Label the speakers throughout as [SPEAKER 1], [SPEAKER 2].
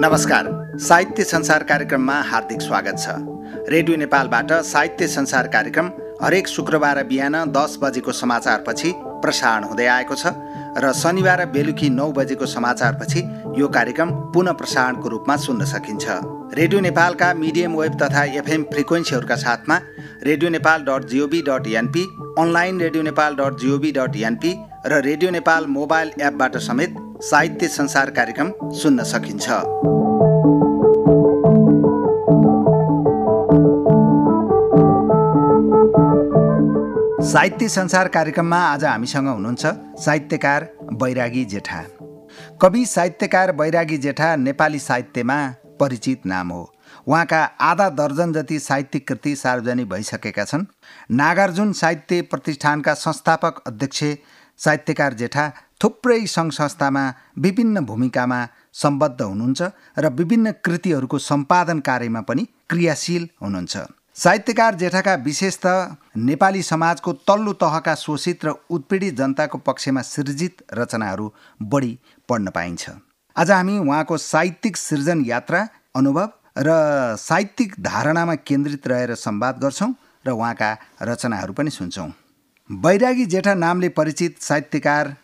[SPEAKER 1] नमस्कार साहित्य संसार कार्यक्रममा हार्दिक स्वागत छ रेडियो नेपालबाट साहित्य संसार कार्यक्रम हरेक शुक्रबार बिहान दस बजेको समाचारपछि प्रसारण हुँदै आएको छ र शनिबार बेलुकी नौ बजेको समाचारपछि यो कार्यक्रम पुनः प्रसारणको रूपमा सुन्न सकिन्छ रेडियो नेपालका मिडियम वेब तथा एफएम फ्रिक्वेन्सीहरूका साथमा radio Nepal dot G O V dot N P online radio Nepal dot G O V dot N P र रेडियो नेपाल मोबाइल एपबाट समेत साहित्य संसार कार्यक्रम सुन्न सकिन्छ साहित्य संसार कार्यक्रममा आज हामीसँग हुनुहुन्छ साहित्यकार बैरागी जेठा कवि साहित्यकार बैरागी जेठा नेपाली साहित्यमा परिचित नाम हो उहाँका आधा दर्जन जति साहित्यिक कृति सार्वजनिक भइसकेका छन् नागार्जुन साहित्य प्रतिष्ठानका संस्थापक अध्यक्ष साहित्यकार जेठा थुप्रै सङ्घ संस्थामा विभिन्न भूमिकामा सम्बद्ध हुनुहुन्छ र विभिन्न कृतिहरूको सम्पादन कार्यमा पनि क्रियाशील हुनुहुन्छ साहित्यकार जेठाका विशेष नेपाली समाजको तल्लो तहका शोषित र उत्पीडित जनताको पक्षमा सृजित रचनाहरू बढी पढ्न पाइन्छ आज हामी उहाँको साहित्यिक सृजन यात्रा अनुभव र साहित्यिक धारणामा केन्द्रित रहेर संवाद गर्छौँ र उहाँका रचनाहरू पनि सुन्छौँ बैरागी जेठा नामले परिचित साहित्यकार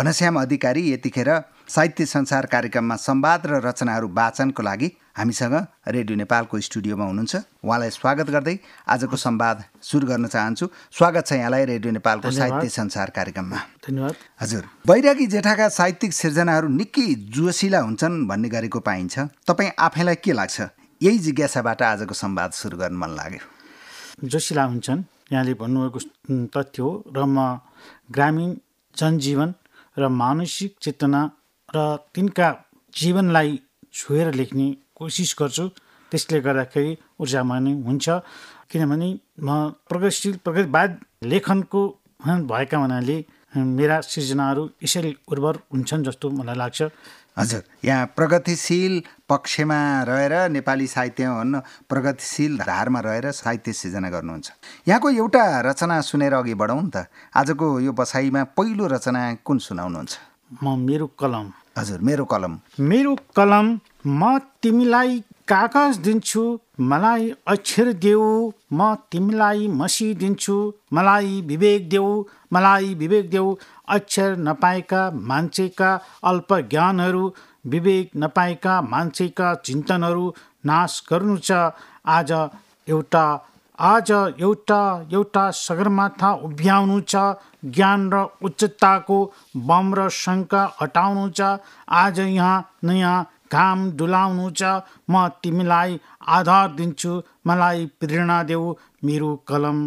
[SPEAKER 1] घनश्याम अधिकारी यतिखेर साहित्य संसार कार्यक्रममा संवाद र रचनाहरू वाचनको लागि हामीसँग रेडियो नेपालको स्टुडियोमा हुनुहुन्छ उहाँलाई स्वागत गर्दै आजको संवाद सुरु गर्न चाहन्छु स्वागत छ यहाँलाई रेडियो नेपालको साहित्य संसार कार्यक्रममा धन्यवाद हजुर बैरागी जेठाका साहित्यिक सिर्जनाहरू निकै जोसिला हुन्छन् भन्ने गरेको पाइन्छ तपाईँ आफैलाई के लाग्छ यही जिज्ञासाबाट आजको संवाद सुरु गर्न मन लाग्यो जोसिला हुन्छन् यहाँले भन्नुभएको तथ्य
[SPEAKER 2] हो र म ग्रामीण जनजीवन र मानसिक चेतना र तिनका जीवनलाई छोएर लेख्ने कोसिस गर्छु त्यसले गर्दाखेरि ऊर्जामा नै हुन्छ किनभने म प्रगतिशील प्रगतिवाद लेखनको भएका हुनाले मेरा सृजनाहरू यसरी उर्वर हुन्छन् जस्तो मलाई लाग्छ
[SPEAKER 1] हजुर यहाँ प्रगतिशील पक्षमा रहेर नेपाली साहित्य भन्न प्रगतिशील धारमा रहेर साहित्य सृजना गर्नुहुन्छ यहाँको एउटा रचना सुनेर अघि बढाउँ त आजको यो बसाइमा पहिलो रचना कुन सुनाउनुहुन्छ
[SPEAKER 2] म मेरो कलम
[SPEAKER 1] हजुर मेरो कलम
[SPEAKER 2] मेरो कलम म तिमीलाई कागज दिन्छु मलाई अक्षर देऊ म तिमीलाई मसी दिन्छु मलाई विवेक देऊ मलाई विवेक देऊ अक्षर नपाएका मान्छेका अल्प ज्ञानहरू विवेक नपाएका मान्छेका चिन्तनहरू नाश गर्नु छ आज एउटा आज एउटा एउटा सगरमाथा उभ्याउनु छ ज्ञान र उच्चताको बम र शङ्का हटाउनु छ आज यहाँ नयाँ घाम डुलाउनु छ म तिमीलाई आधार दिन्छु मलाई प्रेरणा देऊ मेरो कलम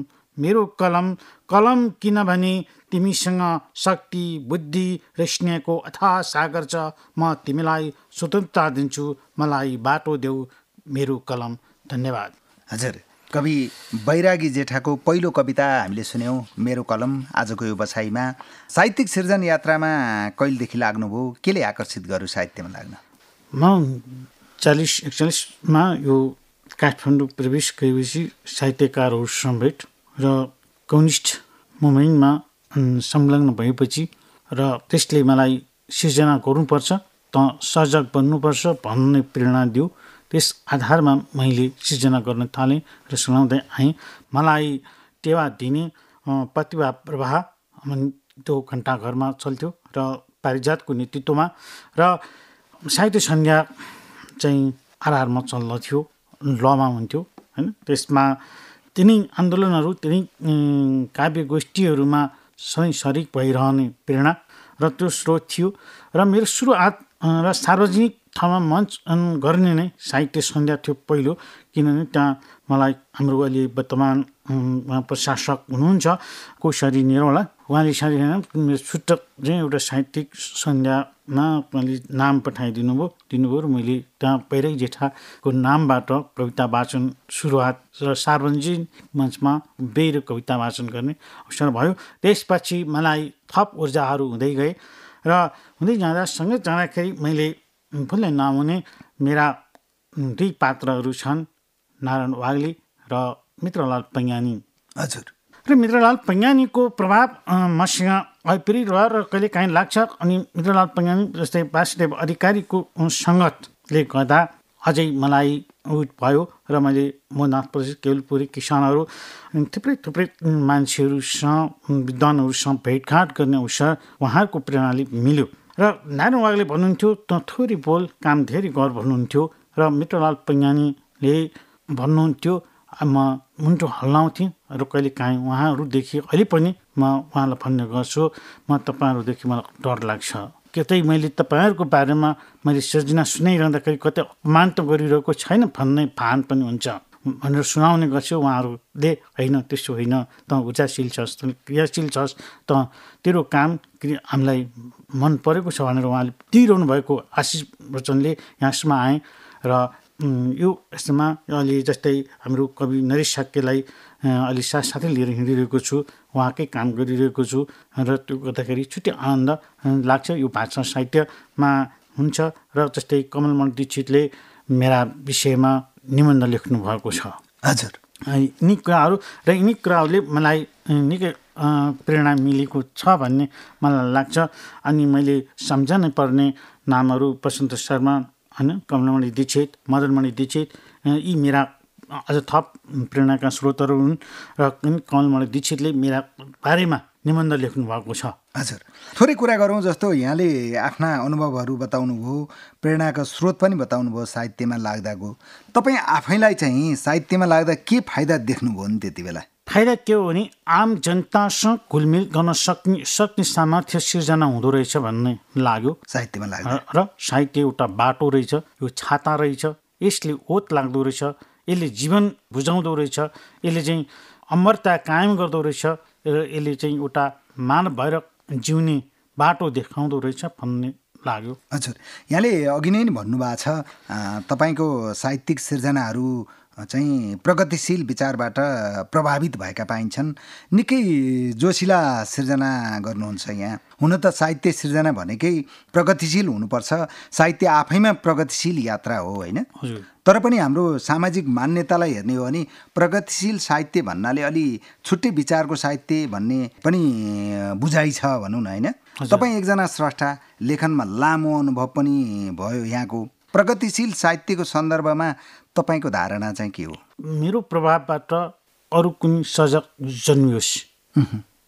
[SPEAKER 2] मेरो कलम कलम किनभने तिमीसँग शक्ति बुद्धि र स्नेहको अथा सागर छ म तिमीलाई स्वतन्त्रता दिन्छु मलाई बाटो देऊ मेरो कलम
[SPEAKER 1] धन्यवाद हजुर कवि बैरागी जेठाको पहिलो कविता हामीले सुन्यौँ मेरो कलम आजको यो बसाइमा साहित्यिक सिर्जन यात्रामा कहिलेदेखि लाग्नुभयो केले आकर्षित गर्यो साहित्यमा लाग्न
[SPEAKER 2] म चालिस एकचालिसमा यो काठमाडौँ प्रवेश गरेपछि साहित्यकारहरू समेत र कम्युनिस्ट मुभमेन्टमा संलग्न भएपछि र त्यसले मलाई सिर्जना गर्नुपर्छ त सजग बन्नुपर्छ भन्ने प्रेरणा दियो त्यस आधारमा मैले सिर्जना गर्न थालेँ र सुनाउँदै आएँ मलाई टेवा दिने प्रतिभा प्रवाह त्यो घन्टाघरमा चल्थ्यो र पारिजातको नेतृत्वमा र साहित्य सन्ध्या चाहिँ आरआरमा चल्दथ्यो लमा हुन्थ्यो होइन त्यसमा तिनै आन्दोलनहरू तिनै काव्य गोष्ठीहरूमा सधैँ सरिक भइरहने प्रेरणा र त्यो स्रोत थियो र मेरो सुरुवात र सार्वजनिक ठाउँमा मञ्च गर्ने नै साहित्य सन्ध्या थियो पहिलो किनभने त्यहाँ मलाई हाम्रो अहिले वर्तमान प्रशासक हुनुहुन्छ कोसरी निरौला उहाँले सायद मेरो छुट्टक चाहिँ एउटा साहित्यिक सन्ध्यामा उहाँले नाम पठाइदिनु भयो दिनुभयो र मैले त्यहाँ पहिरै जेठाको नामबाट कविता वाचन सुरुवात र सार्वजनिक मञ्चमा बेर कविता वाचन गर्ने अवसर भयो त्यसपछि मलाई थप ऊर्जाहरू हुँदै गए र हुँदै जाँदा सँगै जाँदाखेरि मैले भुल्दै नहुने मेरा दुई पात्रहरू छन् नारायण वाग्ली र मित्रलाल पैयानी हजुर र मित्रलाल पैयानीको प्रभाव मसँग अप्रिय रह र कहिलेकाहीँ लाग्छ अनि मित्रलाल पैयानी जस्तै वासुदेव अधिकारीको सङ्गतले गर्दा अझै मलाई उठ भयो र मैले म नाथ प्रसाद केवलपुरी किसानहरू थुप्रै थुप्रै मान्छेहरूसँग विद्वानहरूसँग भेटघाट गर्ने अवसर उहाँहरूको प्रेरणाले मिल्यो र नारायण वागले भन्नुहुन्थ्यो त थोरै बोल काम धेरै गर भन्नुहुन्थ्यो र मित्रलाल पैयानीले भन्नुहुन्थ्यो म मुन्टो हल्लाउँथेँ र कहिले काहीँ उहाँहरूदेखि अहिले पनि म उहाँलाई भन्ने गर्छु म तपाईँहरूदेखि मलाई डर लाग्छ कतै मैले तपाईँहरूको बारेमा मैले सृजना सुनाइरहँदाखेरि कतै अपमान त गरिरहेको छैन भन्ने भान पनि हुन्छ भनेर सुनाउने गर्थ्यो उहाँहरूले होइन त्यस्तो होइन त ऊर्जाशील छस् त क्रियाशील छस् त तेरो काम हामीलाई मन परेको छ भनेर उहाँले दिइरहनु भएको आशिष वचनले यहाँसम्म आएँ र यो यसमा अहिले जस्तै हाम्रो कवि नरेश साक्यलाई अहिले साथसाथै लिएर हिँडिरहेको छु उहाँकै काम गरिरहेको छु र त्यो गर्दाखेरि छुट्टै आनन्द लाग्छ यो भाषा साहित्यमा हुन्छ र जस्तै कमलमण दीक्षितले मेरा विषयमा निबन्ध भएको छ हजुर यिनी कुराहरू र यिनी कुराहरूले मलाई निकै प्रेरणा मिलेको छ भन्ने मलाई लाग्छ अनि मैले सम्झनै पर्ने नामहरू प्रसन्त शर्मा होइन कमलमणि दीक्षित मदनमणि दीक्षित यी मेरा अझ थप प्रेरणाका स्रोतहरू हुन् र कमलमणि दीक्षितले मेरा बारेमा निबन्ध लेख्नु भएको छ हजुर
[SPEAKER 1] थोरै कुरा गरौँ जस्तो यहाँले आफ्ना अनुभवहरू बताउनुभयो प्रेरणाको स्रोत पनि बताउनु बताउनुभयो साहित्यमा लाग्दाको तपाईँ आफैलाई चाहिँ साहित्यमा लाग्दा के फाइदा देख्नुभयो नि त्यति बेला फाइदा
[SPEAKER 2] के हो भने आम जनतासँग घुलमिल गर्न सक्ने सक्ने सामर्थ्य सिर्जना हुँदो रहेछ भन्ने लाग्यो साहित्यमा लाग्यो र साहित्य एउटा बाटो रहेछ यो छाता रहेछ यसले ओत लाग्दो रहेछ यसले जीवन बुझाउँदो रहेछ यसले चाहिँ अमरता कायम गर्दो रहेछ र यसले चाहिँ एउटा मान भएर जिउने बाटो देखाउँदो रहेछ भन्ने लाग्यो हजुर
[SPEAKER 1] यहाँले अघि नै भन्नुभएको छ तपाईँको साहित्यिक सिर्जनाहरू चाहिँ प्रगतिशील विचारबाट प्रभावित भएका पाइन्छन् निकै जोसिला सिर्जना गर्नुहुन्छ यहाँ हुन त साहित्य सिर्जना भनेकै प्रगतिशील हुनुपर्छ साहित्य आफैमा प्रगतिशील यात्रा हो होइन तर पनि हाम्रो सामाजिक मान्यतालाई हेर्ने हो भने प्रगतिशील साहित्य भन्नाले अलि छुट्टै विचारको साहित्य भन्ने पनि बुझाइ छ भनौँ न होइन तपाईँ एकजना स्रष्टा लेखनमा लामो अनुभव पनि भयो यहाँको प्रगतिशील साहित्यको सन्दर्भमा तपाईँको धारणा चाहिँ के हो
[SPEAKER 2] मेरो प्रभावबाट अरू कुनै सजग जन्मियोस्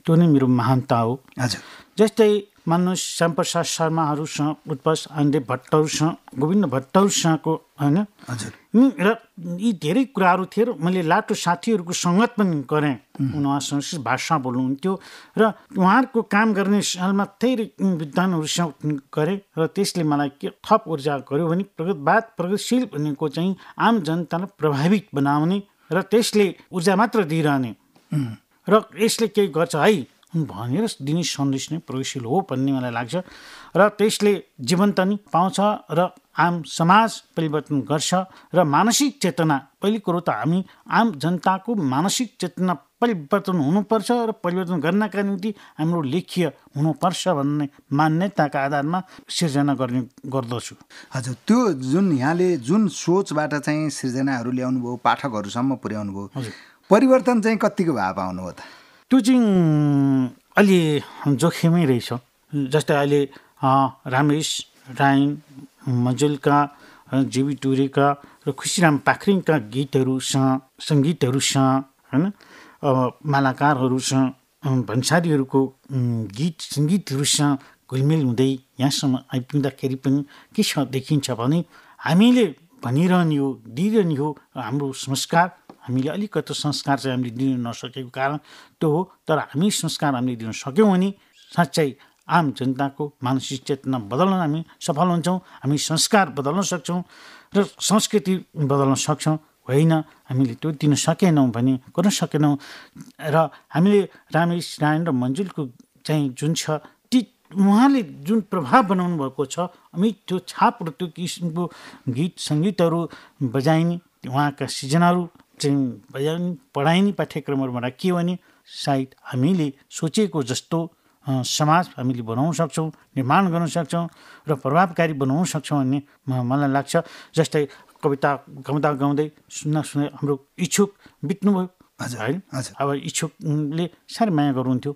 [SPEAKER 2] त्यो नै मेरो महानता हो हजुर जस्तै मान्नुहोस् श्यामप्रसाद शर्माहरूसँग उत्पस आन्दे भट्टहरूसँग गोविन्द भट्टहरूसँगको होइन हजुर र यी धेरै कुराहरू थिए र मैले लाटो साथीहरूको सङ्गत पनि गरेँ उहाँ संस्कृत भाषा बोल्नुहुन्थ्यो र उहाँहरूको काम गर्ने सालमा धेरै विद्वानहरूसँग गरेँ र त्यसले मलाई के थप ऊर्जा गर्यो भने प्रगतवाद प्रगतिशील भनेको चाहिँ आम जनतालाई प्रभावित बनाउने र त्यसले ऊर्जा मात्र दिइरहने र यसले केही गर्छ है भनेर दिनेश सन्देश नै प्रयोगशील हो भन्ने मलाई लाग्छ र त्यसले जीवन्त नि पाउँछ र आम समाज परिवर्तन गर्छ र मानसिक चेतना पहिलो कुरो त हामी आम जनताको मानसिक चेतना परिवर्तन हुनुपर्छ र परिवर्तन गर्नका निम्ति हाम्रो लेख्य हुनुपर्छ भन्ने मान्यताका आधारमा सिर्जना गर्ने
[SPEAKER 1] गर्दछु हजुर त्यो जुन यहाँले जुन सोचबाट चाहिँ सिर्जनाहरू ल्याउनुभयो पाठकहरूसम्म पुर्याउनु भयो परिवर्तन चाहिँ कतिको भए पाउनु हो त त्यो चाहिँ
[SPEAKER 2] अहिले जोखिमै रहेछ जस्तै अहिले रामेश राई मजुलका जेबी टुरेका र खुसीराम पाखरिङका गीतहरूसँग सङ्गीतहरूसँग होइन मालाकारहरूसँग भन्सारीहरूको गीत सङ्गीतहरूसँग घुलमिल हुँदै यहाँसम्म आइपुग्दाखेरि पनि के छ देखिन्छ भने हामीले भनिरहने हो दिइरहने हो हाम्रो संस्कार हामीले अलिकति संस्कार चाहिँ हामीले दिनु नसकेको कारण त्यो हो तर हामी संस्कार हामीले दिन सक्यौँ भने साँच्चै आम जनताको मानसिक चेतना बदल्न हामी सफल हुन्छौँ हामी संस्कार बदल्न सक्छौँ र संस्कृति बदल्न सक्छौँ होइन हामीले त्यो दिन सकेनौँ भने गर्न सकेनौँ र हामीले रामेश नारायण र मन्जुलको चाहिँ जुन छ ती उहाँले जुन प्रभाव बनाउनु भएको छ हामी त्यो छाप र त्यो किसिमको गीत सङ्गीतहरू बजाइने उहाँका सिर्जनाहरू चाहिँ पढाइने पाठ्यक्रमहरू के भने सायद हामीले सोचेको जस्तो समाज हामीले बनाउन सक्छौँ निर्माण गर्न सक्छौँ र प्रभावकारी बनाउन सक्छौँ भन्ने मलाई लाग्छ जस्तै कविता कविता गाउँदै सुन्न सुन्दै हाम्रो इच्छुक बित्नुभयो होइन अब इच्छुकले साह्रै माया गर्नुहुन्थ्यो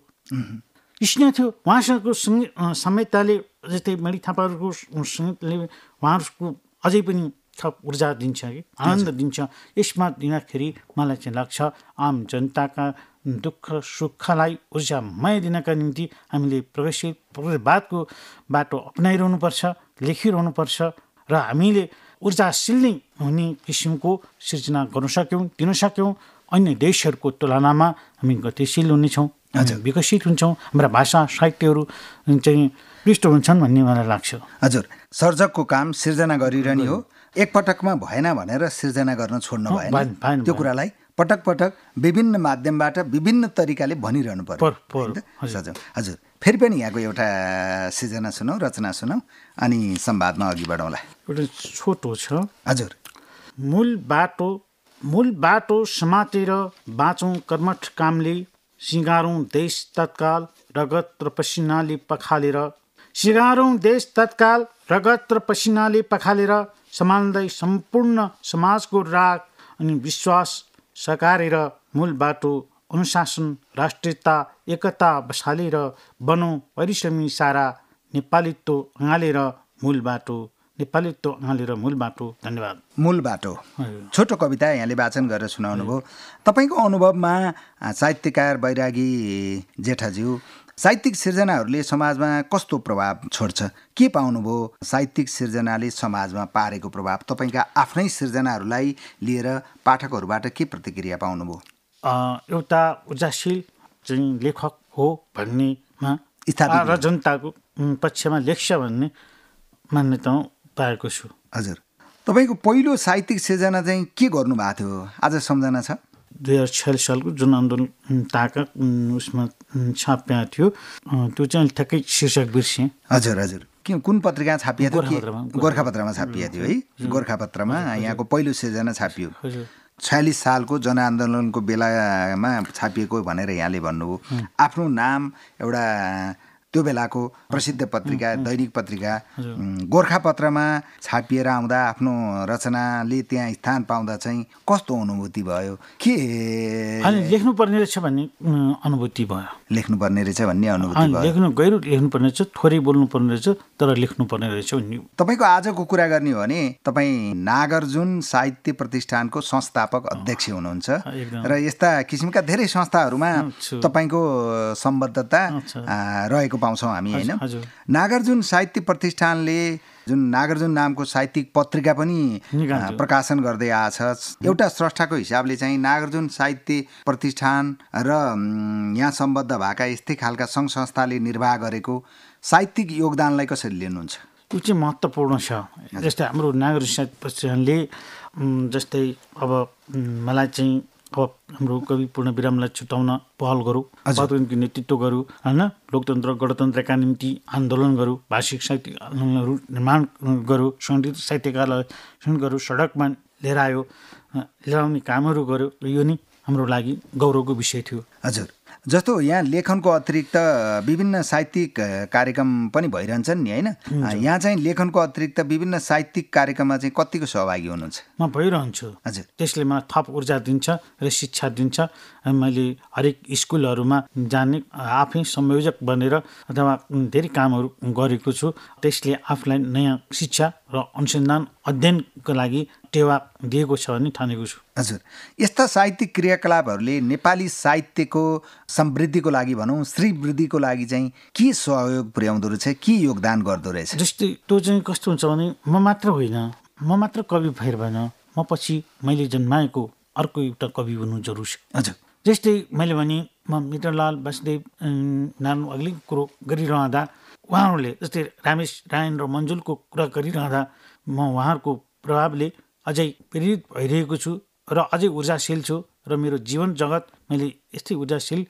[SPEAKER 2] स्नेह थियो उहाँसँगको सङ्गीत संहिताले जस्तै मणि थापाहरूको सङ्गीतले उहाँहरूको अझै पनि थप ऊर्जा दिन्छ कि आनन्द दिन्छ यसमा दिँदाखेरि मलाई चाहिँ लाग्छ आम जनताका दुःख सुखलाई ऊर्जामय दिनका निम्ति हामीले प्रगतिशील प्रगतिवादको बाटो अप्नाइरहनुपर्छ लेखिरहनुपर्छ र हामीले ऊर्जाशील नै हुने किसिमको सिर्जना गर्न सक्यौँ दिन सक्यौँ अन्य देशहरूको तुलनामा हामी गतिशील हुनेछौँ हजुर विकसित हुन्छौँ हाम्रा भाषा साहित्यहरू चाहिँ पृष्ठ हुन्छन् भन्ने मलाई लाग्छ हजुर
[SPEAKER 1] सर्जकको काम सिर्जना गरिरहने हो एकपटकमा भएन भनेर सिर्जना गर्न छोड्नु भएन त्यो कुरालाई पटक पटक विभिन्न माध्यमबाट विभिन्न तरिकाले भनिरहनु पर्यो हजुर फेरि पनि यहाँको एउटा सिर्जना सुनौ रचना सुनौ अनि संवादमा अघि बढौँला एउटा छोटो छ हजुर मूल बाटो मूल
[SPEAKER 2] बाटो समातेर बाँचौँ कर्मठ कामले सिँगारौँ देश तत्काल रगत र पसिनाले पखालेर सिँगारौँ देश तत्काल रगत र पसिनाले पखालेर सम्हाल्दै सम्पूर्ण समाजको राग अनि विश्वास सकारेर मूल बाटो अनुशासन राष्ट्रियता एकता बसालेर बनौँ परिश्रमी सारा नेपालीत्व अँगालेर मूल बाटो नेपालीत्व अँगालेर मूल बाटो धन्यवाद
[SPEAKER 1] मूल बाटो छोटो कविता यहाँले वाचन गरेर सुनाउनु भयो तपाईँको अनुभवमा साहित्यकार बैरागी जेठाज्यू साहित्यिक सिर्जनाहरूले समाजमा कस्तो प्रभाव छोड्छ के पाउनुभयो साहित्यिक सिर्जनाले समाजमा पारेको प्रभाव तपाईँका आफ्नै सिर्जनाहरूलाई लिएर पाठकहरूबाट के प्रतिक्रिया
[SPEAKER 2] पाउनुभयो एउटा ऊर्जाशील चाहिँ लेखक हो भन्नेमा स्थापित र जनताको पक्षमा लेख्छ भन्ने मान्यता पाएको छु
[SPEAKER 1] हजुर तपाईँको पहिलो साहित्यिक सिर्जना चाहिँ के गर्नुभएको थियो आज सम्झना छ दुई हजार छयालिस सालको जुन आन्दोलन ताका उसमा छापिया थियो त्यो चाहिँ ठ्याक्कै शीर्षक बिर्सेँ हजुर हजुर के कुन पत्रिका छापिएको थियो गोर्खापत्रमा छापिएको थियो है गोर्खापत्रमा यहाँको पहिलो सिर्जना छापियो छयालिस सालको जनआन्दोलनको बेलामा छापिएको भनेर यहाँले भन्नुभयो आफ्नो नाम एउटा त्यो बेलाको प्रसिद्ध पत्रिका दैनिक पत्रिका गोर्खा पत्रमा छापिएर आउँदा आफ्नो रचनाले त्यहाँ स्थान पाउँदा चाहिँ कस्तो अनुभूति भयो के
[SPEAKER 2] लेख्नुपर्ने रहेछ भन्ने अनुभूति भयो लेख्नुपर्ने रहेछ भन्ने अनुभूति लेख्नु गहिरो लेख्नुपर्ने रहेछ थोरै बोल्नुपर्ने रहेछ तर लेख्नुपर्ने रहेछ भन्ने
[SPEAKER 1] तपाईँको आजको कुरा गर्ने हो भने तपाईँ नागार्जुन साहित्य प्रतिष्ठानको संस्थापक अध्यक्ष हुनुहुन्छ र यस्ता किसिमका धेरै संस्थाहरूमा तपाईँको सम्बद्धता रहेको पाउँछौँ हामी होइन नागार्जुन साहित्य प्रतिष्ठानले जुन नागार्जुन नामको साहित्यिक पत्रिका पनि प्रकाशन गर्दै आएछ एउटा स्रष्टाको हिसाबले चाहिँ नागार्जुन साहित्य प्रतिष्ठान र यहाँ सम्बद्ध भएका यस्तै खालका सङ्घ संस्थाले निर्वाह गरेको साहित्यिक योगदानलाई कसरी लिनुहुन्छ त्यो चाहिँ महत्त्वपूर्ण
[SPEAKER 2] छ जस्तै हाम्रो नागरिक साहित्य प्रतिष्ठानले जस्तै अब मलाई चाहिँ अब हाम्रो कवि पूर्ण विरामलाई छुटाउन पहल गरौँ नेतृत्व गरौँ होइन लोकतन्त्र गणतन्त्रका निम्ति आन्दोलन गरौँ भाषिक साहित्य आन्दोलनहरू निर्माण गरौँ सङ्गीत साहित्यकारलाई गरौँ सडकमा लिएर आयो लिएर आउने कामहरू गर्यो यो नै हाम्रो लागि गौरवको विषय थियो
[SPEAKER 1] हजुर जस्तो यहाँ लेखनको अतिरिक्त विभिन्न साहित्यिक कार्यक्रम पनि भइरहन्छन् नि होइन यहाँ चाहिँ लेखनको अतिरिक्त विभिन्न साहित्यिक कार्यक्रममा चाहिँ कतिको सहभागी हुनुहुन्छ
[SPEAKER 2] म भइरहन्छु हजुर त्यसले मलाई थप ऊर्जा दिन्छ र शिक्षा दिन्छ मैले हरेक स्कुलहरूमा जाने आफै संयोजक बनेर अथवा धेरै कामहरू गरेको छु त्यसले आफूलाई नयाँ शिक्षा
[SPEAKER 1] र अनुसन्धान अध्ययनको लागि टेवा दिएको छ भने ठानेको छु हजुर यस्ता साहित्यिक क्रियाकलापहरूले नेपाली साहित्यको समृद्धिको लागि भनौँ श्रीवृद्धिको लागि चाहिँ के सहयोग पुर्याउँदो रहेछ के योगदान गर्दो रहेछ
[SPEAKER 2] जस्तै त्यो चाहिँ कस्तो हुन्छ भने म मात्र होइन म मात्र कवि भएर भएन म पछि मैले जन्माएको अर्को एउटा कवि हुनु जरुरी छ हजुर जस्तै मैले भने म मित्रलाल वासुदेव नानु अघि कुरो गरिरहँदा उहाँहरूले जस्तै रामेश रायन र मन्जुलको कुरा गरिरहँदा म उहाँहरूको प्रभावले अझै प्रेरित भइरहेको छु र अझै ऊर्जाशील छु र मेरो जीवन जगत मैले यस्तै ऊर्जाशील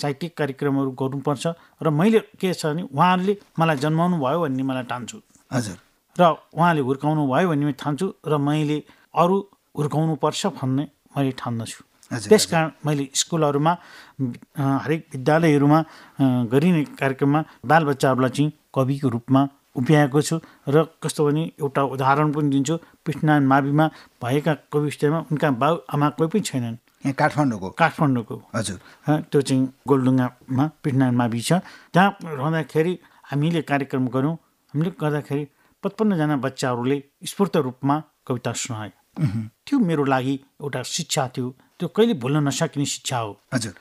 [SPEAKER 2] साहित्यिक कार्यक्रमहरू गर्नुपर्छ र मैले के छ भने उहाँहरूले मलाई जन्माउनु भयो भन्ने मलाई ठान्छु हजुर र उहाँले हुर्काउनु भयो भन्ने ठान्छु र मैले अरू हुर्काउनु पर्छ भन्ने मैले ठान्दछु त्यस कारण मैले स्कुलहरूमा हरेक विद्यालयहरूमा गरिने कार्यक्रममा बालबच्चाहरूलाई चाहिँ कविको रूपमा उभ्याएको छु र कस्तो भने एउटा उदाहरण पनि दिन्छु पृष्ठनारायण माविमा भएका कविष्ठमा उनका बाउ आमा कोही पनि छैनन् यहाँ काठमाडौँको काठमाडौँको हजुर त्यो चाहिँ गोलडुङ्गामा पृष्ठनारायण मावि छ त्यहाँ रहँदाखेरि हामीले कार्यक्रम गऱ्यौँ हामीले गर्दाखेरि पचपन्नजना बच्चाहरूले स्फूर्त रूपमा कविता सुनाए त्यो मेरो लागि एउटा शिक्षा थियो त्यो कहिले भुल्न नसकिने शिक्षा हो
[SPEAKER 1] हजुर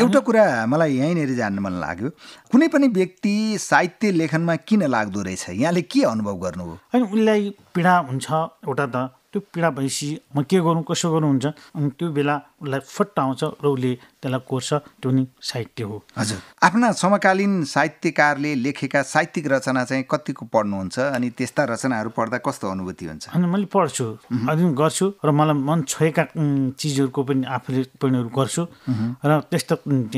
[SPEAKER 1] एउटा कुरा मलाई यहीँनिर जान्न मन लाग्यो कुनै पनि व्यक्ति साहित्य लेखनमा किन लाग्दो रहेछ यहाँले के अनुभव गर्नुभयो होइन उनलाई पीडा हुन्छ एउटा त त्यो पीडा भएपछि म के गरौँ कसो गरौँ हुन्छ अनि
[SPEAKER 2] त्यो बेला उसलाई फट्ट आउँछ र उसले त्यसलाई कोर्छ त्यो नि साहित्य हो
[SPEAKER 1] हजुर आफ्ना समकालीन साहित्यकारले लेखेका साहित्यिक रचना चाहिँ कतिको पढ्नुहुन्छ अनि त्यस्ता रचनाहरू पढ्दा कस्तो अनुभूति हुन्छ
[SPEAKER 2] अनि मैले पढ्छु अध्ययन गर्छु र मलाई मन छोएका चिजहरूको पनि आफूले टिप्पणीहरू गर्छु र त्यस्तो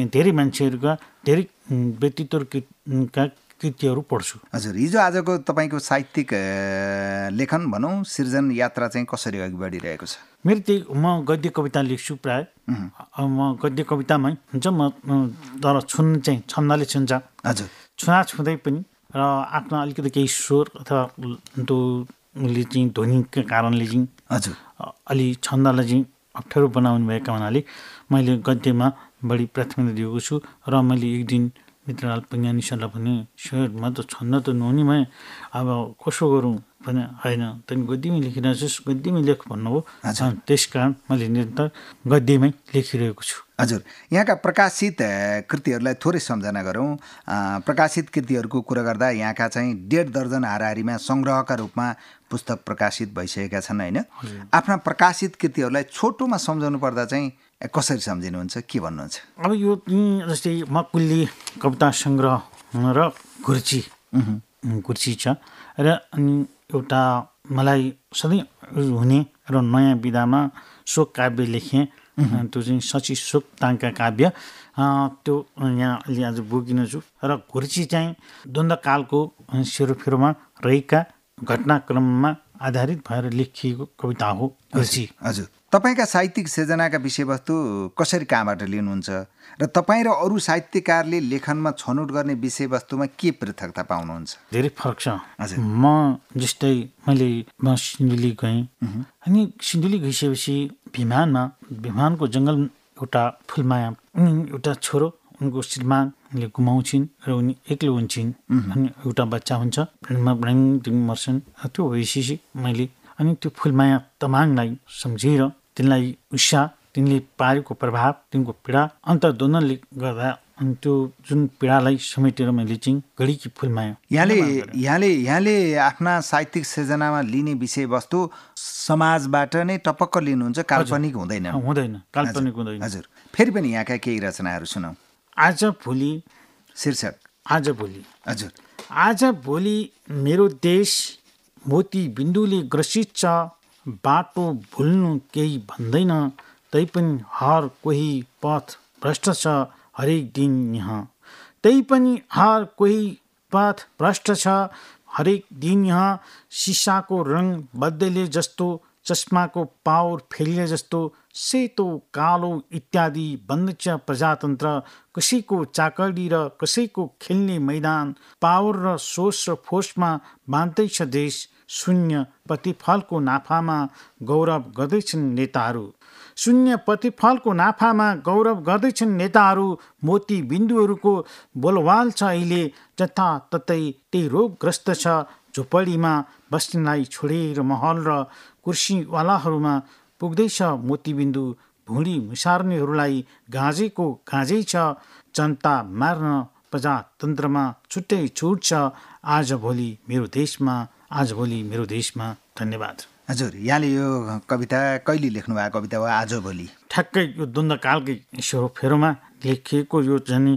[SPEAKER 2] धेरै मान्छेहरूका धेरै
[SPEAKER 1] व्यक्तित्वका कृतिहरू पढ्छु हजुर हिजो आजको तपाईँको साहित्यिक लेखन भनौँ सिर्जन यात्रा चाहिँ कसरी अघि बढिरहेको छ
[SPEAKER 2] मेरो त्यही म गद्य कविता लेख्छु प्राय म गद्य कवितामै हुन्छ म तर छुन चाहिँ छन्दले छुन्छ हजुर छुना छुँदै पनि र आफ्नो अलिकति केही स्वर अथवा ले चाहिँ ध्वनिका कारणले चाहिँ हजुर अलि छन्दलाई चाहिँ अप्ठ्यारो बनाउनु भएका हुनाले मैले गद्यमा बढी प्राथमिकता दिएको छु र मैले एक दिन मित्र अल्पज्ञानीसँग पनि सेयरमा त छन्न त नहुनेमा अब कसो गरौँ भने होइन त्यहाँदेखि गद्यमै लेखिरहेको छु गद्यमै लेख भन्नुभयो त्यस कारण मैले निरन्तर
[SPEAKER 1] गद्यमै लेखिरहेको छु हजुर यहाँका प्रकाशित कृतिहरूलाई थोरै सम्झना गरौँ प्रकाशित कृतिहरूको कुरा गर्दा यहाँका चाहिँ डेढ दर्जन हाराहारीमा सङ्ग्रहका रूपमा पुस्तक प्रकाशित भइसकेका छन् होइन आफ्ना प्रकाशित कृतिहरूलाई छोटोमा सम्झाउनु पर्दा चाहिँ कसरी सम्झिनुहुन्छ के भन्नुहुन्छ
[SPEAKER 2] अब यो जस्तै मकुल्ली कविता सङ्ग्रह र कुर्ची कुर्ची छ र अनि एउटा मलाई सधैँ हुने र नयाँ विधामा शोक काव्य लेखेँ त्यो चाहिँ शोक ताङका काव्य त्यो यहाँ अहिले आज बोकिनेछु र घुर्ची चाहिँ द्वन्द्वकालको सेरोफेरोमा रहेका घटनाक्रममा आधारित
[SPEAKER 1] भएर लेखिएको
[SPEAKER 2] कविता हो घुर्ची
[SPEAKER 1] हजुर तपाईँका साहित्यिक सृजनाका विषयवस्तु कसरी कहाँबाट लिनुहुन्छ र तपाईँ र अरू साहित्यकारले लेखनमा छनौट गर्ने विषयवस्तुमा के पृथकता पाउनुहुन्छ
[SPEAKER 2] धेरै फरक छ म जस्तै मैले म सिन्धुली गएँ अनि सिन्धुली गइसकेपछि विमानमा विमानको जङ्गल एउटा फुलमाया एउटा छोरो उनको श्रीमानले गुमाउँछिन् र उनी एक्लो हुन्छन् अनि एउटा बच्चा हुन्छ मर्छन् त्यो भइसकेपछि मैले अनि त्यो फुलमाया तमाङलाई सम्झेर तिनलाई उत्साह तिनले पारेको प्रभाव तिनको पीडा दोनले गर्दा त्यो जुन पीडालाई समेटेर मैले चाहिँ घडीकी फुलमायो
[SPEAKER 1] यहाँले यहाँले यहाँले आफ्ना साहित्यिक सृजनामा लिने विषयवस्तु समाजबाट नै टपक्क लिनुहुन्छ काल्पनिक हुँदैन हुँदैन काल्पनिक हुँदैन हजुर फेरि पनि यहाँका केही रचनाहरू सुनौ आज भोलि
[SPEAKER 2] शीर्षक आज भोलि हजुर आज भोलि मेरो देश मोती बिन्दुले ग्रसित छ बाटो भुल्नु केही भन्दैन तैपनि हर कोही पथ भ्रष्ट छ हरेक दिन यहाँ तैपनि हर कोही पथ भ्रष्ट छ हरेक दिन यहाँ सिसाको रङ बदले जस्तो चस्माको पावर फेलिए जस्तो सेतो कालो इत्यादि बन्दच प्रजातन्त्र कसैको चाकडी र कसैको खेल्ने मैदान पावर र सोस र फोर्समा बाँध्दैछ देश शून्य प्रतिफलको नाफामा गौरव गर्दैछन् नेताहरू शून्य प्रतिफलको नाफामा गौरव गर्दैछन् नेताहरू मोती बिन्दुहरूको बोलवाल छ अहिले जताततै त्यही रोगग्रस्त छ झुपडीमा बस्नेलाई छोडेर महल र कुर्सीवालाहरूमा पुग्दैछ मोतीबिन्दु भुँडी मुसार्नेहरूलाई गाँजेको गाँजै छ जनता मार्न प्रजातन्त्रमा छुट्टै छुट छ आजभोलि मेरो देशमा आजभोलि मेरो देशमा धन्यवाद
[SPEAKER 1] हजुर यहाँले यो कविता कहिले भएको कविता हो आजभोलि
[SPEAKER 2] ठ्याक्कै यो द्वन्द्वकालकै फेरोमा लेखिएको यो चाहिँ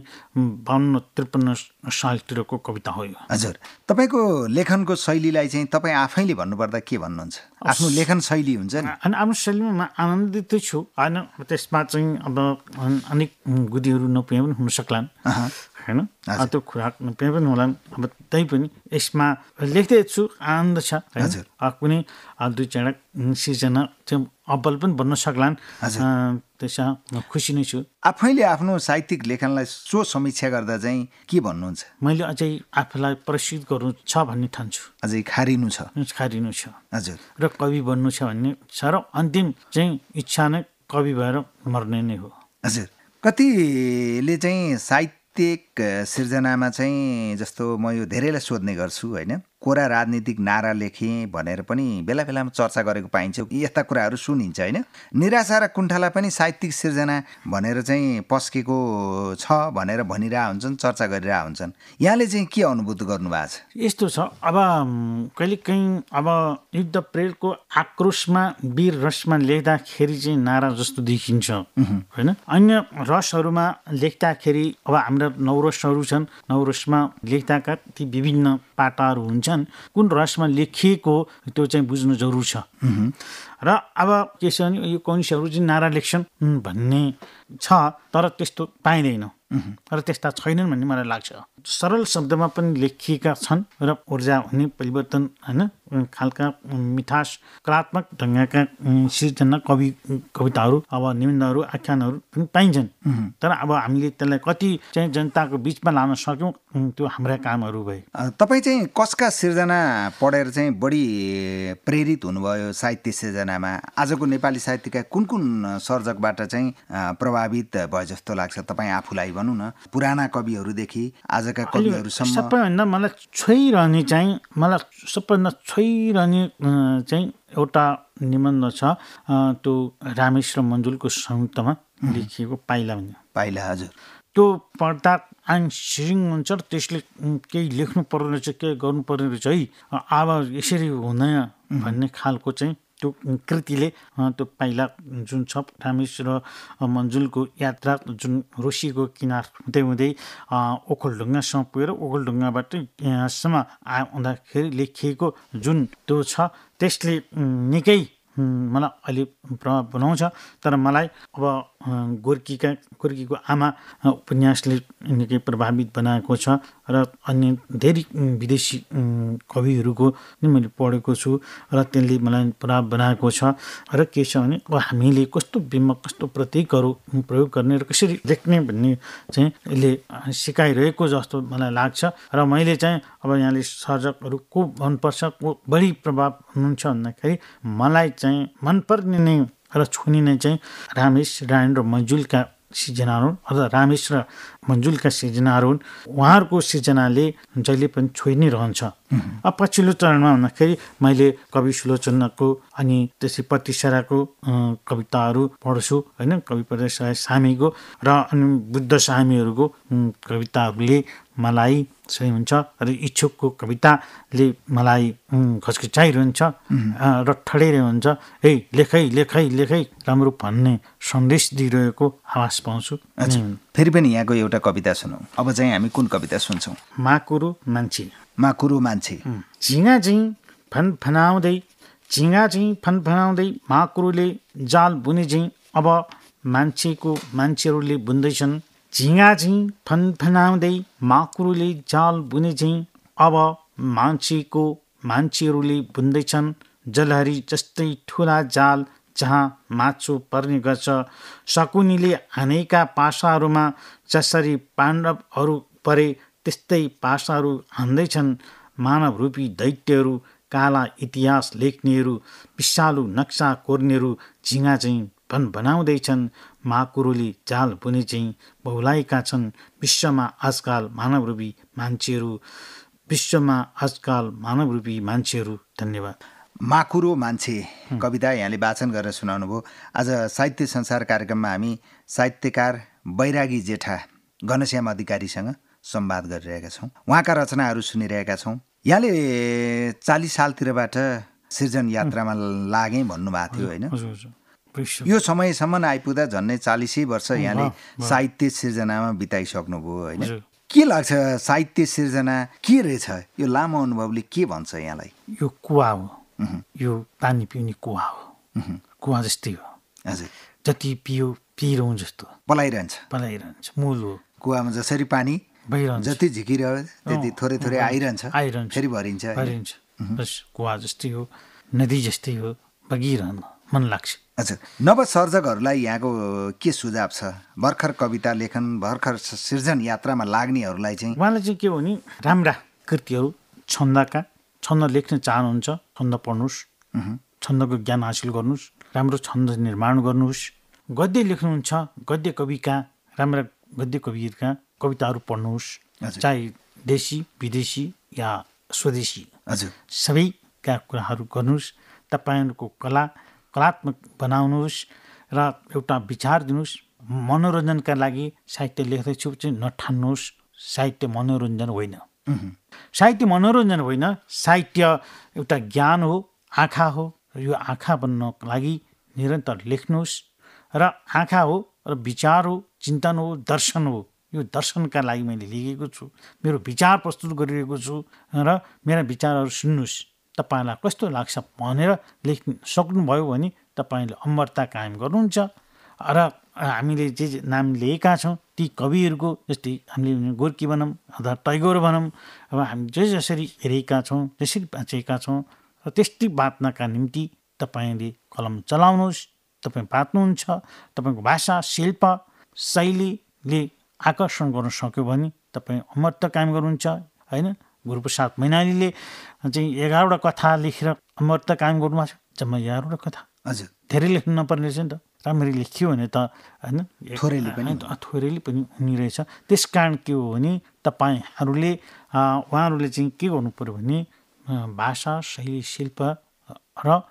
[SPEAKER 2] बाहन्न
[SPEAKER 1] त्रिपन्न सालतिरको कविता हो यो हजुर तपाईँको लेखनको शैलीलाई चाहिँ तपाईँ आफैले भन्नुपर्दा के भन्नुहुन्छ आफ्नो लेखन शैली हुन्छ नि अनि आफ्नो शैलीमा म आनन्दित छु होइन
[SPEAKER 2] त्यसमा चाहिँ अब अनेक गुदीहरू नपिए पनि हुन सक्लान् होइन त्यो खुराक नपिए पनि होला अब त्यही पनि यसमा लेख्दैछु आनन्द छ हजुर कुनै दुई चार सिर्जना चाहिँ अब्बल पनि भन्न सक्लान्
[SPEAKER 1] त्यसमा खुसी नै छु आफैले आफ्नो साहित्यिक लेखनलाई सो समीक्षा गर्दा चाहिँ के भन्नुहुन्छ
[SPEAKER 2] मैले अझै आफूलाई प्रसिद्ध गर्नु छ भन्ने ठान्छु अझै खारिनु छ खारिनु छ हजुर र कवि बन्नु छ भन्ने छ र अन्तिम चाहिँ इच्छा नै कवि भएर मर्ने नै हो
[SPEAKER 1] हजुर कतिले चाहिँ साहित्यिक सिर्जनामा चाहिँ जस्तो म यो धेरैलाई सोध्ने गर्छु होइन कोरा राजनीतिक नारा लेखे भनेर पनि बेला बेलामा चर्चा गरेको पाइन्छ यस्ता कुराहरू सुनिन्छ होइन निराशा र कुण्ठालाई पनि साहित्यिक सिर्जना भनेर चाहिँ पस्केको छ भनेर भनिरह हुन्छन् चर्चा गरिरह हुन्छन् यहाँले चाहिँ के अनुभूत गर्नुभएको
[SPEAKER 2] छ यस्तो छ अब कहिलेकाहीँ अब युद्ध प्रेरको आक्रोशमा वीर रसमा लेख्दाखेरि चाहिँ नारा जस्तो देखिन्छ होइन अन्य रसहरूमा लेख्दाखेरि अब हाम्रा नौरसहरू छन् नौरसमा लेख्दाका ती विभिन्न पाटाहरू हुन्छन् कुन रसमा लेखिएको त्यो चाहिँ बुझ्नु जरुर छ र अब के छ भने यो कङ्ग्रेसहरू चाहिँ नारा लेख्छन् भन्ने छ तर त्यस्तो पाइँदैन र त्यस्ता छैनन् भन्ने मलाई लाग्छ सरल शब्दमा पनि लेखिएका छन् र ऊर्जा हुने परिवर्तन होइन खालका मिठास कलात्मक ढङ्गका सिर्जना कवि कविताहरू अब निबन्धहरू आख्यानहरू पनि पाइन्छन् तर अब हामीले त्यसलाई कति चाहिँ जनताको बिचमा लान सक्यौँ त्यो हाम्रा कामहरू भए
[SPEAKER 1] तपाईँ चाहिँ कसका सिर्जना पढेर चाहिँ बढी प्रेरित हुनुभयो साहित्य सिर्जनामा आजको नेपाली साहित्यका कुन कुन सर्जकबाट चाहिँ प्रभावित भयो जस्तो लाग्छ तपाईँ आफूलाई भनौँ न पुराना कविहरूदेखि आजका कविहरूसम्म सबैभन्दा
[SPEAKER 2] मलाई छोइरहने चाहिँ मलाई सबैभन्दा छोइ गइरहने चाहिँ एउटा निबन्ध छ त्यो रामेश र मन्जुलको संयुक्तमा लेखिएको पाइला भन्ने पाइला हजुर त्यो पढ्दा आङ सिरिङ हुन्छ र त्यसले केही लेख्नु पर्ने रहेछ केही गर्नु पर्ने रहेछ है अब यसरी हुँदैन भन्ने खालको चाहिँ त्यो कृतिले त्यो पाइला जुन छ रामेश र मन्जुलको यात्रा जुन रोसीको किनार हुँदै हुँदै ओखलढुङ्गासम्म पुगेर ओखलढुङ्गाबाट यहाँसम्म आ लेखिएको जुन त्यो छ त्यसले निकै मलाई अहिले प्रभाव बनाउँछ तर मलाई अब गोर्कीका गोर्कीको आमा उपन्यासले निकै प्रभावित बनाएको छ र अन्य धेरै विदेशी कविहरूको पनि मैले पढेको छु र त्यसले मलाई पुरा बनाएको छ र के छ भने हामीले कस्तो बिम्ब कस्तो प्रतीकहरू प्रयोग गर्ने र कसरी लेख्ने भन्ने चाहिँ यसले सिकाइरहेको जस्तो मलाई लाग्छ र मैले चाहिँ अब यहाँले सर्जकहरू को मनपर्छ को बढी प्रभाव हुनुहुन्छ भन्दाखेरि मलाई चाहिँ मनपर्ने नै र नै चाहिँ रामेश रायण र मैजुलका सिर्जनाहरू हुन् अर्थात् रामेश र मन्जुलका सिर्जनाहरू हुन् उहाँहरूको सिर्जनाले जहिले पनि छोइ नै रहन्छ अब पछिल्लो चरणमा भन्दाखेरि मैले कवि सुलोचनाको अनि त्यसै पतिसराको कविताहरू पढ्छु होइन कवि प्रदेश सामीको र अनि बुद्ध सामीहरूको कविताहरूले मलाई सही हुन्छ र इच्छुकको कविताले मलाई खचखिचाइरहन्छ र ठडिरहन्छ है लेखै लेखै लेखै राम्रो भन्ने सन्देश दिइरहेको आवाज पाउँछु
[SPEAKER 1] फेरि पनि यहाँको एउटा कविता सुनौ अब चाहिँ हामी कुन कविता सुन्छौँ
[SPEAKER 2] माकुरो मान्छे माकुरो मान्छे झिङ्गा झिङ फन फनाउँदै झिङ्गा झिँ फन फनाउँदै माकुरोले जाल बुने अब मान्छेको मान्छेहरूले बुन्दैछन् झिङ फनफनाउँदै माकुरोले जाल बुनेझिँ अब मान्छेको मान्छेहरूले बुन्दैछन् जलहरी जस्तै ठुला जाल जहाँ माछु पर्ने गर्छ शकुनीले हानेका पासाहरूमा जसरी पाण्डवहरू परे त्यस्तै पासाहरू हान्दैछन् रूपी दैत्यहरू काला इतिहास लेख्नेहरू विषालु नक्सा कोर्नेहरू झिँगाझिँ भन बनाउँदैछन् महाकुरुली जाल चाहिँ बहुलाएका छन् विश्वमा आजकाल मानवरूपी
[SPEAKER 1] मान्छेहरू विश्वमा आजकाल मानवरूपी मान्छेहरू धन्यवाद माकुरो मान्छे कविता यहाँले वाचन गरेर सुनाउनु भयो आज साहित्य संसार कार्यक्रममा हामी साहित्यकार बैरागी जेठा घनश्याम अधिकारीसँग संवाद गरिरहेका छौँ उहाँका रचनाहरू सुनिरहेका छौँ यहाँले चालिस सालतिरबाट सृजन यात्रामा लागेँ भन्नुभएको थियो होइन यो समयसम्म आइपुग्दा झन्डै चालिसै वर्ष यहाँले साहित्य सिर्जनामा बिताइसक्नुभयो होइन के लाग्छ साहित्य सिर्जना के रहेछ यो लामो अनुभवले के भन्छ यहाँलाई यो कुवा हो
[SPEAKER 2] यो पानी पिउने कुवा हो कुवा जस्तै हो हजुर जति पियो
[SPEAKER 1] पिरहँ जस्तो पलाइरहन्छ पलाइरहन्छ मूल हो कुवामा जसरी पानी भइरहन्छ जति झिकिरह्यो त्यति थोरै थोरै आइरहन्छ आइरहन्छ फेरि भरिन्छ भरिन्छ
[SPEAKER 2] बस कुवा जस्तै हो नदी जस्तै हो बगिरहनु मन लाग्छ हजुर
[SPEAKER 1] नवसर्जकहरूलाई यहाँको के सुझाव छ भर्खर कविता लेखन भर्खर सृजन यात्रामा लाग्नेहरूलाई चाहिँ उहाँले चाहिँ के हो भने राम्रा कृतिहरू छन्दका छन्द लेख्न चाहनुहुन्छ छन्द
[SPEAKER 2] पढ्नुहोस् छन्दको ज्ञान हासिल गर्नुहोस् राम्रो छन्द निर्माण गर्नुहोस् गद्य लेख्नुहुन्छ गद्य कविका राम्रा गद्य कविका कविताहरू पढ्नुहोस् चाहे देशी विदेशी या स्वदेशी हजुर सबैका कुराहरू गर्नुहोस् तपाईँहरूको कला कलात्मक बनाउनुहोस् र एउटा विचार दिनुहोस् मनोरञ्जनका लागि साहित्य लेख्दैछु चाहिँ नठान्नुहोस् साहित्य मनोरञ्जन होइन साहित्य मनोरञ्जन होइन साहित्य एउटा ज्ञान हो आँखा हो र यो आँखा बन्नको लागि निरन्तर लेख्नुहोस् र आँखा हो र विचार हो चिन्तन हो दर्शन हो यो दर्शनका लागि मैले लेखेको छु मेरो विचार प्रस्तुत गरिरहेको छु र मेरा विचारहरू सुन्नुहोस् तपाईँलाई कस्तो लाग्छ भनेर लेख्न सक्नुभयो भने तपाईँले अमरता कायम गर्नुहुन्छ र हामीले जे जे नाम लिएका छौँ ती कविहरूको जस्तै हामीले गोर्की भनौँ अथवा टैगोर भनौँ अब हामी जे जसरी हेरेका छौँ जसरी बाँचेका छौँ र त्यस्तै बाँच्नका निम्ति तपाईँले कलम चलाउनुहोस् तपाईँ बाँच्नुहुन्छ तपाईँको भाषा शिल्प शैलीले आकर्षण गर्न सक्यो भने तपाईँ अमरता कायम गर्नुहुन्छ होइन गुरुप्रसाद मैनालीले चाहिँ एघारवटा कथा लेखेर त कायम गर्नुभएको छ जम्मा एघारवटा कथा हजुर धेरै लेख्नु नपर्ने रहेछ नि त राम्ररी लेखियो भने त होइन थोरैले पनि थोरैले पनि हुने रहेछ त्यस कारण के हो भने तपाईँहरूले उहाँहरूले चाहिँ के गर्नु पऱ्यो भने भाषा शैली शिल्प र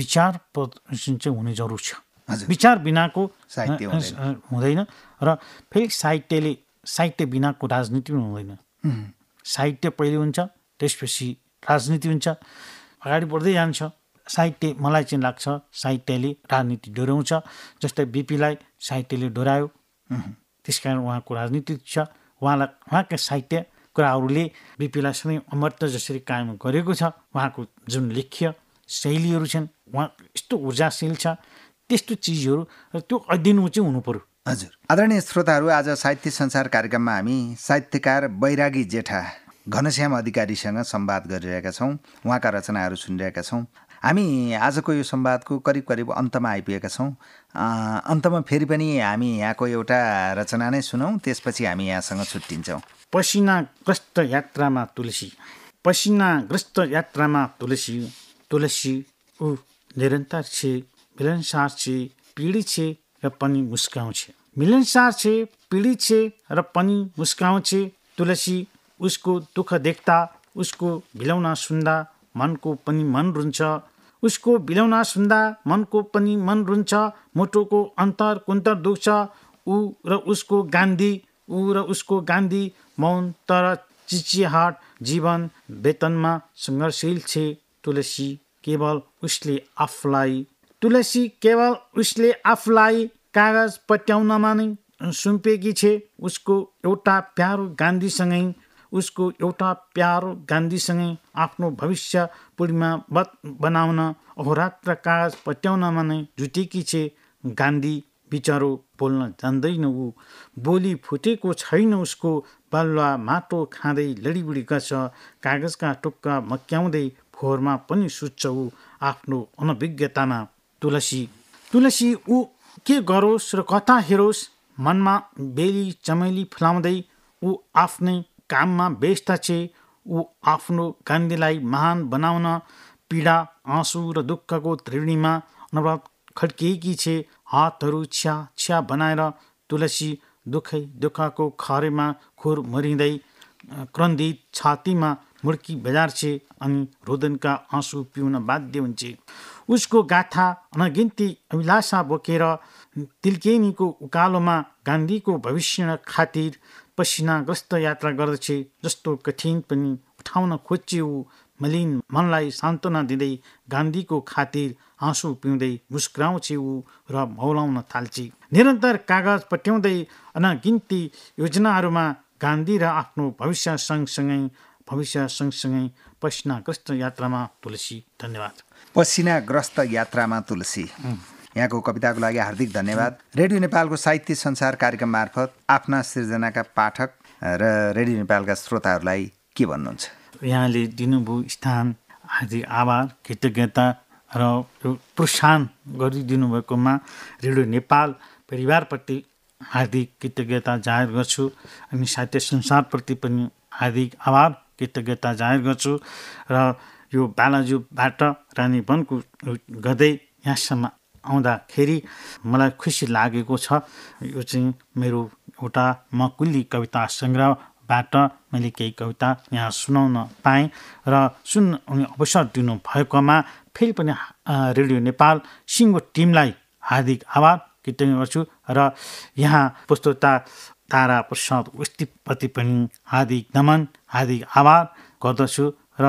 [SPEAKER 2] विचार प्रदर्शन चाहिँ हुने जरुर छ विचार बिनाको हुँदैन र फेरि साहित्यले साहित्य बिनाको राजनीति पनि हुँदैन साहित्य पहिले हुन्छ त्यसपछि राजनीति हुन्छ अगाडि बढ्दै जान्छ साहित्य मलाई चाहिँ लाग्छ साहित्यले राजनीति डोऱ्याउँछ जस्तै बिपीलाई साहित्यले डोरायो त्यस कारण उहाँको राजनीति छ उहाँलाई उहाँका साहित्य कुराहरूले बिपीलाई सधैँ अमर्त जसरी कायम गरेको छ उहाँको जुन लेख्य शैलीहरू छन् उहाँ यस्तो ऊर्जाशील छ त्यस्तो चिजहरू र त्यो अध्ययन
[SPEAKER 1] चाहिँ हुनु पऱ्यो हजुर आदरणीय श्रोताहरू आज साहित्य संसार कार्यक्रममा हामी साहित्यकार बैरागी जेठा घनश्याम अधिकारीसँग सम्वाद गरिरहेका छौँ उहाँका रचनाहरू सुनिरहेका छौँ हामी आजको यो सम्वादको करिब करिब अन्तमा आइपुगेका छौँ अन्तमा फेरि पनि हामी यहाँको एउटा रचना नै सुनौँ त्यसपछि हामी यहाँसँग छुट्टिन्छौँ पसिनाग्रस्त यात्रामा तुलसी पसिना ग्रस्त यात्रामा तुलसी
[SPEAKER 2] तुलसी ऊ निरन्तर छे मिलनसार छे पीडित छे र पनि मुस्काउँछ मिलनसार छे पीडित छे र पनि मुस्काउँछे तुलसी उसको दुःख देख्दा उसको भिलाउना सुन्दा मनको पनि मन रुन्छ उसको भिलाउना सुन्दा मनको पनि मन रुन्छ मोटोको अन्तर कुन्तर दुख्छ ऊ र उसको गान्धी ऊ र उसको गान्धी मौन तर चिचिहाट जीवन वेतनमा सङ्घर्षशील छे तुलसी केवल उसले आफूलाई तुलसी केवल उसले आफूलाई कागज पट्याउनमा नै सुम्पेकी छे उसको एउटा प्यारो गान्धीसँगै उसको एउटा प्यारो गान्धीसँगै आफ्नो भविष्य बत बनाउन अहोरात्र कागज पट्याउनमा नै जुटेकी छे गान्धी बिचारो बोल्न जान्दैन ऊ बोली फुटेको छैन उसको बालुवा माटो खाँदै लडीबुडी गर्छ कागजका टुक्का मक्याउँदै फोहोरमा पनि सुत्छ ऊ आफ्नो अनभिज्ञतामा तुलसी तुलसी ऊ के गरोस् र कता हेरोस् मनमा बेली चमेली फुलाउँदै ऊ आफ्नै काममा व्यस्त छे ऊ आफ्नो गान्धीलाई महान बनाउन पीडा आँसु र दुःखको त्रिणीमा अनुभव खड्किएकी छे हातहरू छ्या छ्या बनाएर तुलसी दुःखै दुःखको खरेमा खुर मरिँदै क्रन्दित छातीमा मुर्की भेजार्छे अनि रोदनका आँसु पिउन बाध्य हुन्छे उसको गाथा अनगिन्ती अभिलाषा बोकेर तिल्केनीको उकालोमा गान्धीको भविष्य खातिर पसिनाग्रस्त यात्रा गर्दछे जस्तो कठिन पनि उठाउन खोज्छे ऊ मलिन मनलाई सान्त्वना दिँदै गान्धीको खातिर आँसु पिउँदै मुस्कुराउँछे ऊ र मौलाउन थाल्छे निरन्तर कागज पट्याउँदै अनगिन्ती योजनाहरूमा गान्धी र आफ्नो भविष्य सँगसँगै भविष्य सँगसँगै पसिनाग्रस्त यात्रामा तुलसी धन्यवाद
[SPEAKER 1] पसिनाग्रस्त यात्रामा तुलसी यहाँको कविताको लागि हार्दिक धन्यवाद रेडियो नेपालको साहित्य संसार कार्यक्रम मार्फत आफ्ना सृजनाका पाठक र रेडियो नेपालका श्रोताहरूलाई के भन्नुहुन्छ
[SPEAKER 2] यहाँले दिनुभयो स्थान हार्दिक आभार कृतज्ञता र प्रोत्साहन गरिदिनु भएकोमा रेडियो नेपाल परिवारप्रति हार्दिक कृतज्ञता जाहेर गर्छु अनि साहित्य संसारप्रति पनि हार्दिक आभार कृतज्ञता जाहेर गर्छु र यो बालाजुबाट रानी वनको गर्दै यहाँसम्म आउँदाखेरि मलाई खुसी लागेको छ यो चाहिँ मेरो एउटा मकुली कविता सङ्ग्रहबाट मैले केही कविता यहाँ सुनाउन पाएँ र सुन अवसर दिनुभएकोमा फेरि पनि रेडियो नेपाल सिङ्गो टिमलाई हार्दिक आभार कृतज्ञ गर्छु र यहाँ प्रस्तुतता तारा प्रसाद उस्तिप्रति पनि हार्दिक नमन हार्दिक आभार गर्दछु र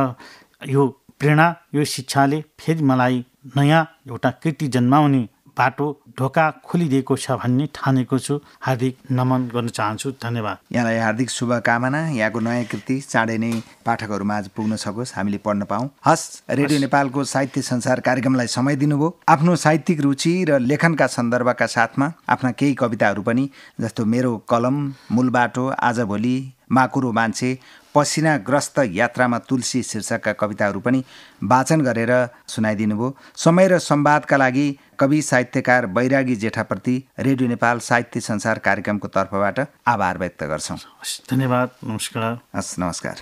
[SPEAKER 2] यो प्रेरणा यो शिक्षाले फेरि मलाई नयाँ एउटा कृति जन्माउने बाटो ढोका खोलिदिएको छ भन्ने
[SPEAKER 1] ठानेको छु हार्दिक नमन गर्न चाहन्छु धन्यवाद यहाँलाई हार्दिक शुभकामना यहाँको नयाँ कृति चाँडै नै पाठकहरूमा आज पुग्न सकोस् हामीले पढ्न पाऊ हस् रेडियो नेपालको साहित्य संसार कार्यक्रमलाई समय दिनुभयो आफ्नो साहित्यिक रुचि र लेखनका सन्दर्भका साथमा आफ्ना केही कविताहरू पनि जस्तो मेरो कलम मूल बाटो आजभोलि माकुरो मान्छे पसिनाग्रस्त यात्रामा तुलसी शीर्षकका कविताहरू पनि वाचन गरेर सुनाइदिनुभयो समय र संवादका लागि कवि साहित्यकार बैरागी जेठाप्रति रेडियो नेपाल साहित्य संसार कार्यक्रमको तर्फबाट आभार व्यक्त गर्छौँ धन्यवाद नमस्कार हस् नमस्कार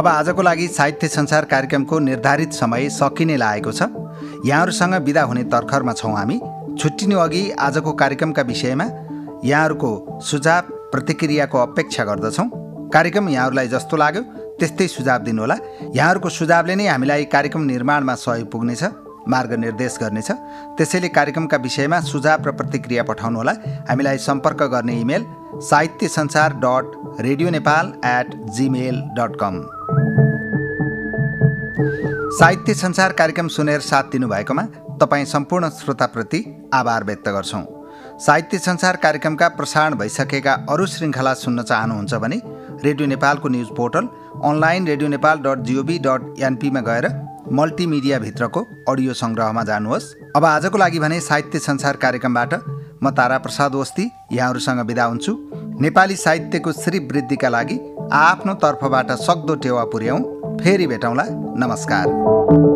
[SPEAKER 1] अब आजको लागि साहित्य संसार कार्यक्रमको निर्धारित समय सकिने लागेको छ यहाँहरूसँग विदा हुने तर्खरमा छौँ हामी छुट्टिनु अघि आजको कार्यक्रमका विषयमा यहाँहरूको सुझाव प्रतिक्रियाको अपेक्षा गर्दछौँ कार्यक्रम यहाँहरूलाई जस्तो लाग्यो त्यस्तै सुझाव दिनुहोला यहाँहरूको सुझावले नै हामीलाई कार्यक्रम निर्माणमा सहयोग पुग्नेछ मार्ग निर्देश गर्नेछ त्यसैले कार्यक्रमका विषयमा सुझाव र प्रतिक्रिया पठाउनुहोला हामीलाई सम्पर्क गर्ने इमेल साहित्य संसार dot radio Nepal at Gmail dot com साहित्य संसार कार्यक्रम सुनेर साथ दिनुभएकोमा तपाईँ सम्पूर्ण श्रोताप्रति आभार व्यक्त गर्छौँ साहित्य संसार कार्यक्रमका प्रसारण भइसकेका अरू श्रृङ्खला सुन्न चाहनुहुन्छ भने रेडियो नेपालको news portal online radio Nepal dot G O V dot एनपीमा गएर मल्टिमिडियाभित्रको अडियो सङ्ग्रहमा जानुहोस् अब आजको लागि भने साहित्य संसार कार्यक्रमबाट म तारा प्रसाद ओस्ती यहाँहरूसँग विदा हुन्छु नेपाली साहित्यको श्री वृद्धिका लागि आफ्नो तर्फबाट सक्दो टेवा पुर्याउँ फेरि भेटौँला नमस्कार